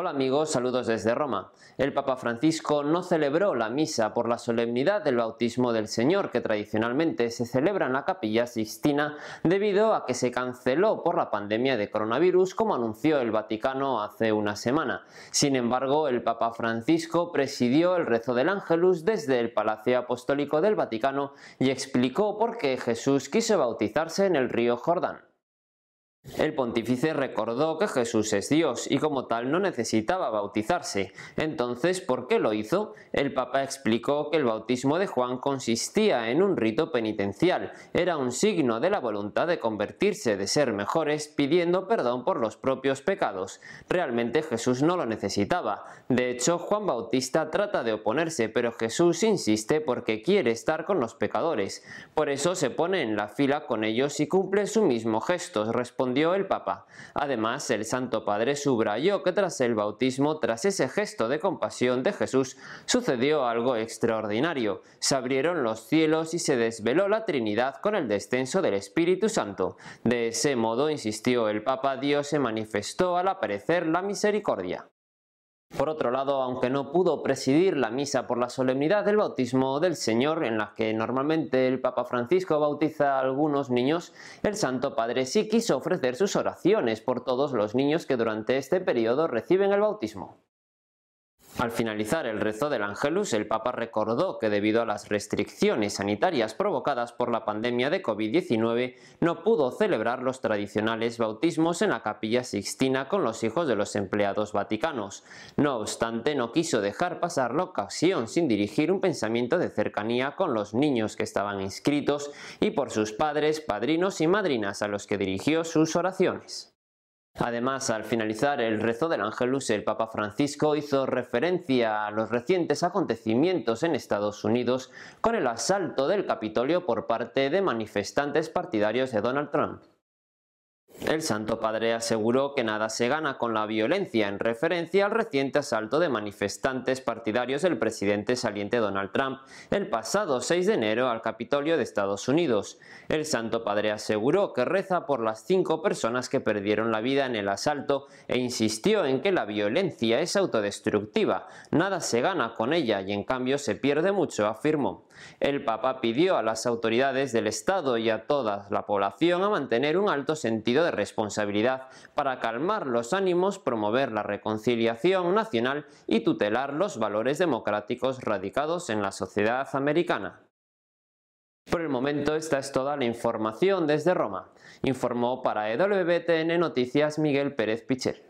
Hola amigos, saludos desde Roma. El Papa Francisco no celebró la misa por la solemnidad del bautismo del Señor que tradicionalmente se celebra en la capilla Sixtina debido a que se canceló por la pandemia de coronavirus como anunció el Vaticano hace una semana. Sin embargo, el Papa Francisco presidió el rezo del Ángelus desde el Palacio Apostólico del Vaticano y explicó por qué Jesús quiso bautizarse en el río Jordán. El pontífice recordó que Jesús es Dios y como tal no necesitaba bautizarse. Entonces, ¿por qué lo hizo? El Papa explicó que el bautismo de Juan consistía en un rito penitencial, era un signo de la voluntad de convertirse, de ser mejores, pidiendo perdón por los propios pecados. Realmente Jesús no lo necesitaba. De hecho, Juan Bautista trata de oponerse, pero Jesús insiste porque quiere estar con los pecadores. Por eso se pone en la fila con ellos y cumple su mismo gesto, respondiendo el Papa. Además, el Santo Padre subrayó que tras el bautismo, tras ese gesto de compasión de Jesús, sucedió algo extraordinario. Se abrieron los cielos y se desveló la Trinidad con el descenso del Espíritu Santo. De ese modo, insistió el Papa, Dios se manifestó al aparecer la misericordia. Por otro lado, aunque no pudo presidir la misa por la solemnidad del bautismo del Señor, en la que normalmente el Papa Francisco bautiza a algunos niños, el Santo Padre sí quiso ofrecer sus oraciones por todos los niños que durante este periodo reciben el bautismo. Al finalizar el rezo del Angelus, el Papa recordó que debido a las restricciones sanitarias provocadas por la pandemia de COVID-19, no pudo celebrar los tradicionales bautismos en la capilla sixtina con los hijos de los empleados vaticanos. No obstante, no quiso dejar pasar la ocasión sin dirigir un pensamiento de cercanía con los niños que estaban inscritos y por sus padres, padrinos y madrinas a los que dirigió sus oraciones. Además, al finalizar el rezo del Ángelus, el Papa Francisco hizo referencia a los recientes acontecimientos en Estados Unidos con el asalto del Capitolio por parte de manifestantes partidarios de Donald Trump. El Santo Padre aseguró que nada se gana con la violencia en referencia al reciente asalto de manifestantes partidarios del presidente saliente Donald Trump el pasado 6 de enero al Capitolio de Estados Unidos. El Santo Padre aseguró que reza por las cinco personas que perdieron la vida en el asalto e insistió en que la violencia es autodestructiva, nada se gana con ella y en cambio se pierde mucho, afirmó. El Papa pidió a las autoridades del Estado y a toda la población a mantener un alto sentido responsabilidad para calmar los ánimos, promover la reconciliación nacional y tutelar los valores democráticos radicados en la sociedad americana. Por el momento esta es toda la información desde Roma, informó para EWTN Noticias Miguel Pérez Pichel.